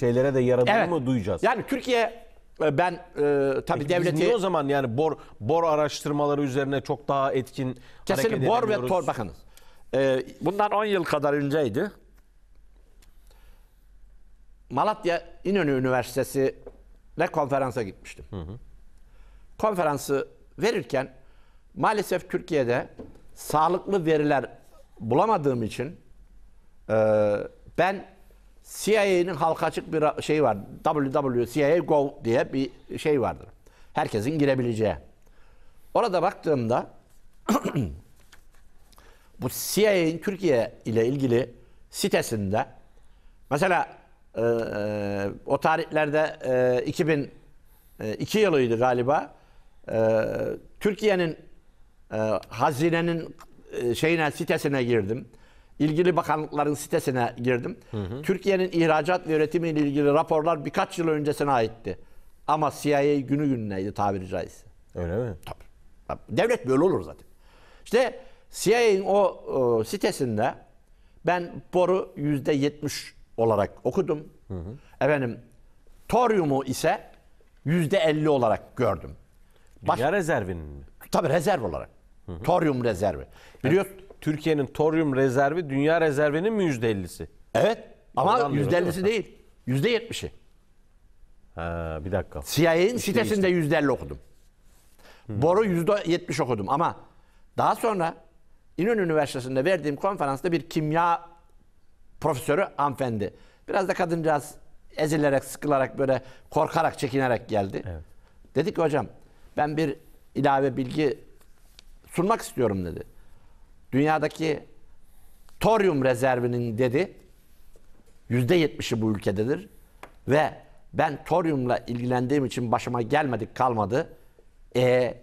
şeylere de yaradığını evet. mı duyacağız? Yani Türkiye e, ben e, tabii Peki devleti... Biz niye o zaman yani bor bor araştırmaları üzerine çok daha etkin Kesinlikle bor ve tor bakınız. E, bundan 10 yıl kadar önceydi. Malatya İnönü Üniversitesi'ne konferansa gitmiştim. Hı hı. Konferansı verirken maalesef Türkiye'de sağlıklı veriler bulamadığım için e, ben CIA'nin halka açık bir şey var. www.cia.gov diye bir şey vardır. Herkesin girebileceği. Orada baktığımda bu CIA'nin Türkiye ile ilgili sitesinde mesela e, e, o tarihlerde e, 2002 yılıydı galiba e, Türkiye'nin e, hazinenin e, şeyine sitesine girdim ilgili bakanlıkların sitesine girdim. Türkiye'nin ihracat ve üretimiyle ilgili raporlar birkaç yıl öncesine aitti. Ama CIA günü gününeydi tabiri caizse. Öyle mi? Tabii. Tabii. Devlet böyle olur zaten. İşte CIA'nin o, o e, sitesinde ben boru yüzde %70 olarak okudum. Hı hı. Efendim toryumu ise elli olarak gördüm. Baş... Dünya rezervinin mi? Tabii rezerv olarak. Hı hı. Toryum rezervi. Biliyorsun Türkiye'nin toryum rezervi dünya rezervinin mi %50'si? Evet ama Oradan %50'si değil. %70'i. Ha, bir dakika. CIA'nin sitesinde işte. %50 okudum. Hmm. Boru %70 okudum ama daha sonra İnönü Üniversitesi'nde verdiğim konferansta bir kimya profesörü hanımefendi. Biraz da kadıncağız ezilerek, sıkılarak, böyle korkarak, çekinerek geldi. Evet. Dedi ki hocam ben bir ilave bilgi sunmak istiyorum dedi. Dünyadaki toryum rezervinin dedi yüzde yetmişi bu ülkededir. Ve ben toryumla ilgilendiğim için başıma gelmedik kalmadı. E,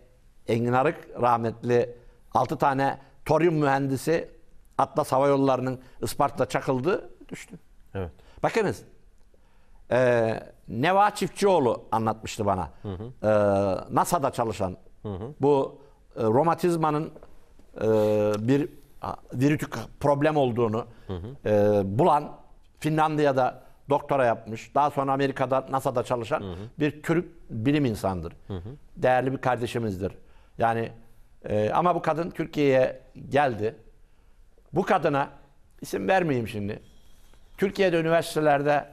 Engin Arık rahmetli 6 tane toryum mühendisi Atlas Hava Yolları'nın Isparta çakıldı düştü. Evet. Bakınız e, Neva Çiftçioğlu anlatmıştı bana. Hı hı. E, NASA'da çalışan hı hı. bu e, romatizmanın e, bir virütük problem olduğunu hı hı. E, bulan Finlandiya'da doktora yapmış. Daha sonra Amerika'da NASA'da çalışan hı hı. bir Türk bilim insandır. Hı hı. Değerli bir kardeşimizdir. Yani e, ama bu kadın Türkiye'ye geldi. Bu kadına isim vermeyeyim şimdi. Türkiye'de üniversitelerde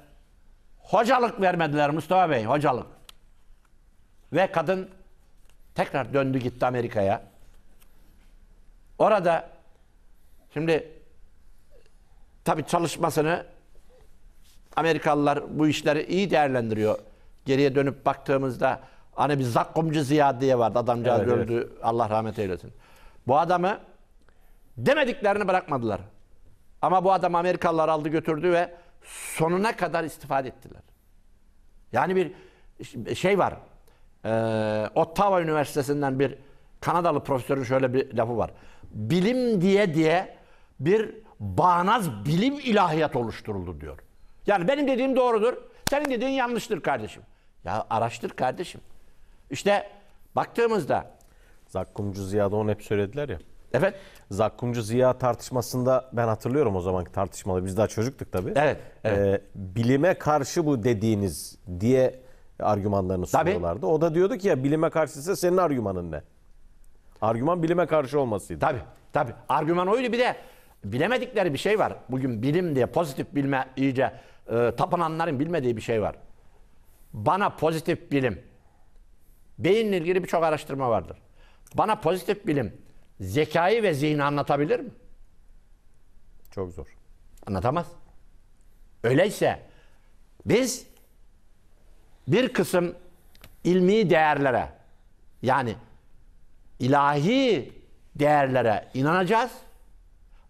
hocalık vermediler Mustafa Bey, hocalık. Ve kadın tekrar döndü gitti Amerika'ya. Orada şimdi tabi çalışmasını Amerikalılar bu işleri iyi değerlendiriyor. Geriye dönüp baktığımızda hani bir zakkumcu Ziya diye vardı adamcağız evet, öldü. Evet. Allah rahmet eylesin. Bu adamı demediklerini bırakmadılar. Ama bu adam Amerikalılar aldı götürdü ve sonuna kadar istifade ettiler. Yani bir şey var. E, Ottawa Üniversitesi'nden bir Kanadalı profesörün şöyle bir lafı var. Bilim diye diye bir bağnaz bilim ilahiyat oluşturuldu diyor. Yani benim dediğim doğrudur. Senin dediğin yanlıştır kardeşim. Ya araştır kardeşim. İşte baktığımızda Zakkumcu Ziya'da onu hep söylediler ya. Evet. Zakkumcu Ziya tartışmasında ben hatırlıyorum o zamanki tartışmaları. Biz daha çocuktuk tabii. Evet. evet. Ee, bilime karşı bu dediğiniz diye argümanlarını sunuyorlardı. Tabii. O da diyordu ki ya bilime karşıysa senin argümanın ne? Argüman bilime karşı olmasıydı. tabi tabi Argüman oydu bir de bilemedikleri bir şey var. Bugün bilim diye pozitif bilme iyice e, tapınanların bilmediği bir şey var. Bana pozitif bilim. Beyinle ilgili birçok araştırma vardır. Bana pozitif bilim zekayı ve zihni anlatabilir mi? Çok zor. Anlatamaz. Öyleyse biz bir kısım ilmi değerlere yani ilahi değerlere inanacağız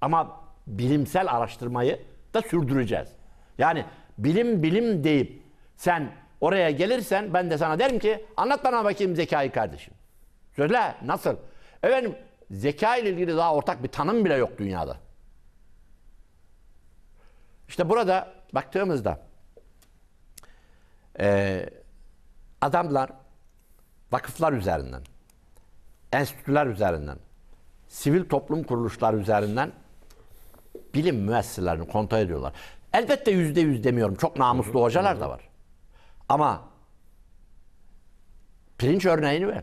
ama bilimsel araştırmayı da sürdüreceğiz. Yani bilim bilim deyip sen oraya gelirsen ben de sana derim ki anlat bana bakayım zekayı kardeşim. Söyle nasıl? Efendim zeka ile ilgili daha ortak bir tanım bile yok dünyada. İşte burada baktığımızda e, adamlar vakıflar üzerinden enstitüler üzerinden, sivil toplum kuruluşları üzerinden bilim müesseselerini kontrol ediyorlar. Elbette yüzde yüz demiyorum. Çok namuslu hocalar da var. Ama pirinç örneğini ver.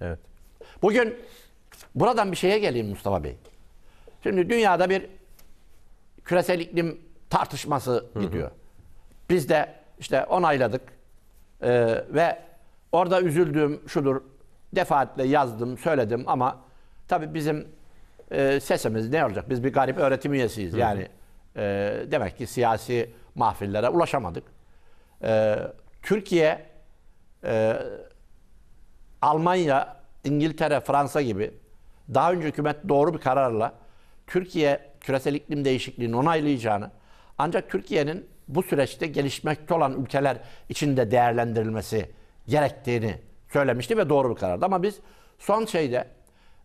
Evet. Bugün buradan bir şeye geleyim Mustafa Bey. Şimdi dünyada bir küresel iklim tartışması gidiyor. Biz de işte onayladık. Ee, ve orada üzüldüğüm şudur, defaatle yazdım, söyledim ama tabii bizim e, sesimiz ne olacak? Biz bir garip öğretim üyesiyiz. Hı. Yani e, demek ki siyasi mahfillere ulaşamadık. E, Türkiye, e, Almanya, İngiltere, Fransa gibi daha önce hükümet doğru bir kararla Türkiye küresel iklim değişikliğini onaylayacağını ancak Türkiye'nin bu süreçte gelişmekte olan ülkeler içinde değerlendirilmesi gerektiğini söylemişti ve doğru bir karardı. Ama biz son şeyde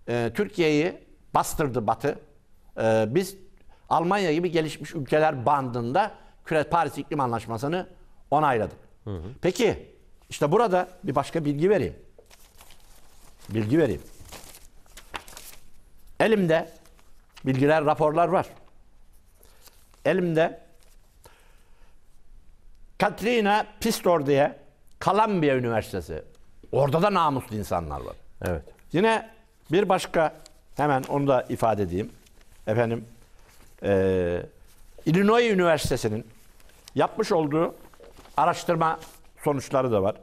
e, Türkiye'yi bastırdı Batı. E, biz Almanya gibi gelişmiş ülkeler bandında Küre Paris İklim Anlaşması'nı onayladık. Hı hı. Peki işte burada bir başka bilgi vereyim. Bilgi vereyim. Elimde bilgiler, raporlar var. Elimde Katrina Pistor diye Columbia Üniversitesi Orada da namuslu insanlar var. Evet. Yine bir başka hemen onu da ifade edeyim. Efendim e, Illinois Üniversitesi'nin yapmış olduğu araştırma sonuçları da var.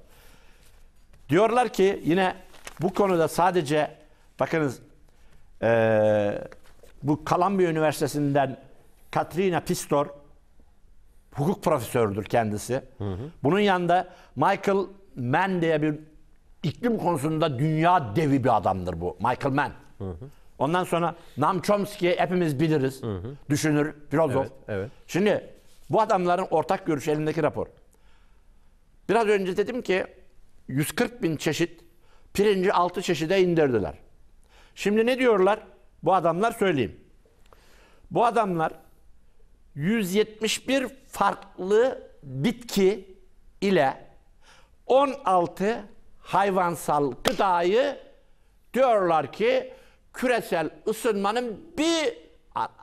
Diyorlar ki yine bu konuda sadece bakınız e, bu Columbia Üniversitesi'nden Katrina Pistor hukuk profesörüdür kendisi. Hı hı. Bunun yanında Michael Mann diye bir iklim konusunda dünya devi bir adamdır bu. Michael Mann. Hı hı. Ondan sonra Nam Chomsky hepimiz biliriz. Hı hı. Düşünür, filozof. Evet, evet. Şimdi bu adamların ortak görüşü elindeki rapor. Biraz önce dedim ki 140 bin çeşit pirinci 6 çeşide indirdiler. Şimdi ne diyorlar? Bu adamlar söyleyeyim. Bu adamlar 171 farklı bitki ile 16 hayvansal gıdayı diyorlar ki küresel ısınmanın bir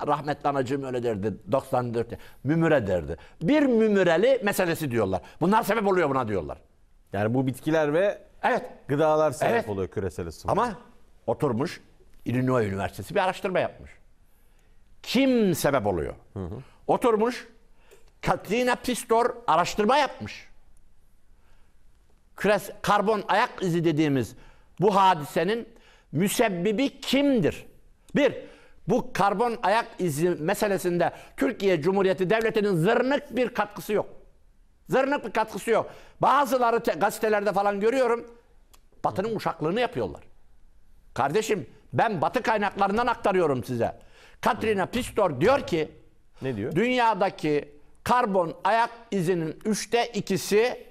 rahmetli anacığım öyle derdi 94'te mümüre derdi. Bir mümüreli meselesi diyorlar. Bunlar sebep oluyor buna diyorlar. Yani bu bitkiler ve evet. gıdalar sebep evet. oluyor küresel ısınmaya. Ama oturmuş Illinois Üniversitesi bir araştırma yapmış. Kim sebep oluyor? Hı hı. Oturmuş Katrina Pistor araştırma yapmış kres, karbon ayak izi dediğimiz bu hadisenin müsebbibi kimdir? Bir, bu karbon ayak izi meselesinde Türkiye Cumhuriyeti Devleti'nin zırnık bir katkısı yok. Zırnık bir katkısı yok. Bazıları te, gazetelerde falan görüyorum. Batı'nın uşaklığını yapıyorlar. Kardeşim ben Batı kaynaklarından aktarıyorum size. Katrina Pistor diyor ki ne diyor? Dünyadaki karbon ayak izinin üçte ikisi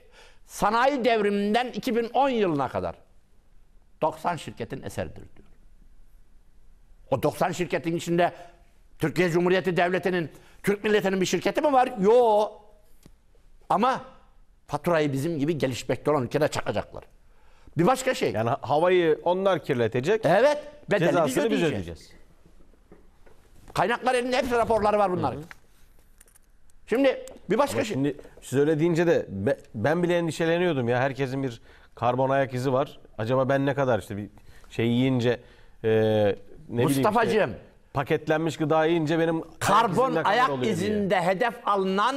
sanayi devriminden 2010 yılına kadar 90 şirketin eseridir diyor. O 90 şirketin içinde Türkiye Cumhuriyeti Devleti'nin, Türk milletinin bir şirketi mi var? Yo. Ama faturayı bizim gibi gelişmekte olan ülkede çakacaklar. Bir başka şey. Yani havayı onlar kirletecek. Evet. Cezasını biz ödeyeceğiz. biz ödeyeceğiz. Kaynaklar hepsi raporları var bunların. Hı hı. Şimdi bir başka Ama şey. Şimdi siz öyle deyince de ben bile endişeleniyordum ya. Herkesin bir karbon ayak izi var. Acaba ben ne kadar işte bir şey yiyince e, ne Mustafa'cığım, bileyim işte, paketlenmiş gıda yiyince benim karbon ayak, ayak izinde hedef alınan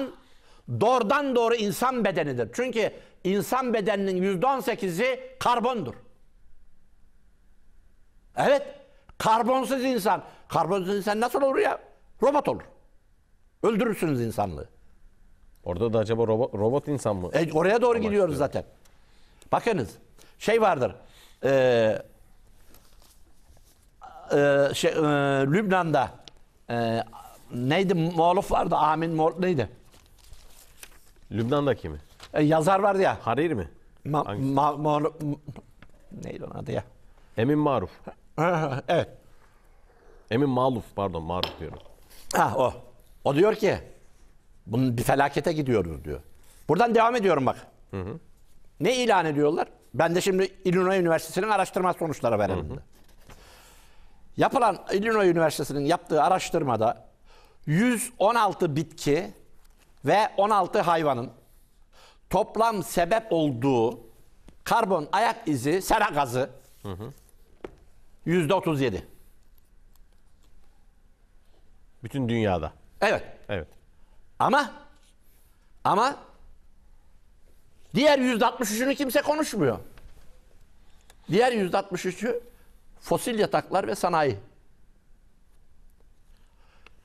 doğrudan doğru insan bedenidir. Çünkü insan bedeninin yüzde %18'i karbondur. Evet. Karbonsuz insan. Karbonsuz insan nasıl olur ya? Robot olur. Öldürürsünüz insanlığı. Orada da acaba robot, robot insan mı? E, oraya doğru Amaçlıyor. gidiyoruz zaten. Bakınız şey vardır. E, e, şey, e, Lübnan'da e, neydi muhalif vardı Amin muhalif neydi? Lübnan'daki mi? E, yazar vardı ya. Harir mi? Ma, ma, ma, neydi onun adı ya? Emin Maruf. evet. Emin Maluf pardon Maruf diyorum. Ah o. O diyor ki bunun bir felakete gidiyoruz diyor. Buradan devam ediyorum bak. Hı hı. Ne ilan ediyorlar? Ben de şimdi Illinois Üniversitesi'nin araştırma sonuçları var elimde. Yapılan Illinois Üniversitesi'nin yaptığı araştırmada 116 bitki ve 16 hayvanın toplam sebep olduğu karbon ayak izi, sera gazı hı hı. %37. Bütün dünyada. Evet. Evet. Ama ama diğer %63'ünü kimse konuşmuyor. Diğer %63'ü fosil yataklar ve sanayi.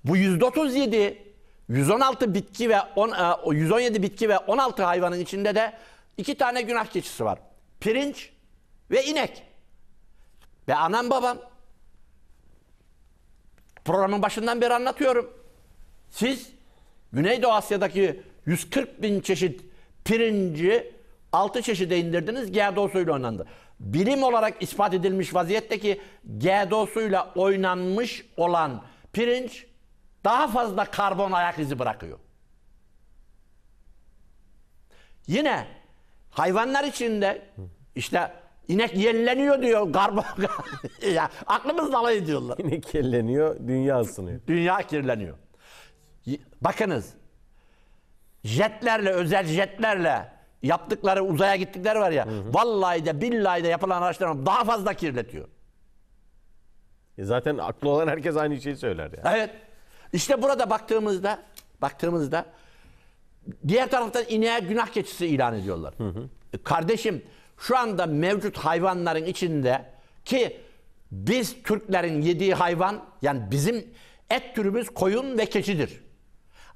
Bu %37 116 bitki ve 10, 117 e, bitki ve 16 hayvanın içinde de iki tane günah keçisi var. Pirinç ve inek. Ve anam babam programın başından beri anlatıyorum. Siz Güneydoğu Asya'daki 140 bin çeşit pirinci 6 çeşide indirdiniz GDO'suyla oynandı. Bilim olarak ispat edilmiş vaziyette ki GDO'suyla oynanmış olan pirinç daha fazla karbon ayak izi bırakıyor. Yine hayvanlar içinde işte inek yenileniyor diyor karbon. ya aklımız alay ediyorlar. İnek yenileniyor, dünya ısınıyor. Dünya kirleniyor. Bakınız jetlerle özel jetlerle yaptıkları uzaya gittikler var ya. Hı hı. Vallahi de billahi de yapılan araştırma daha fazla kirletiyor. E zaten aklı olan herkes aynı şeyi söyler ya. Evet. İşte burada baktığımızda baktığımızda diğer taraftan ineğe günah keçisi ilan ediyorlar. Hı hı. E kardeşim şu anda mevcut hayvanların içinde ki biz Türklerin yediği hayvan yani bizim et türümüz koyun ve keçidir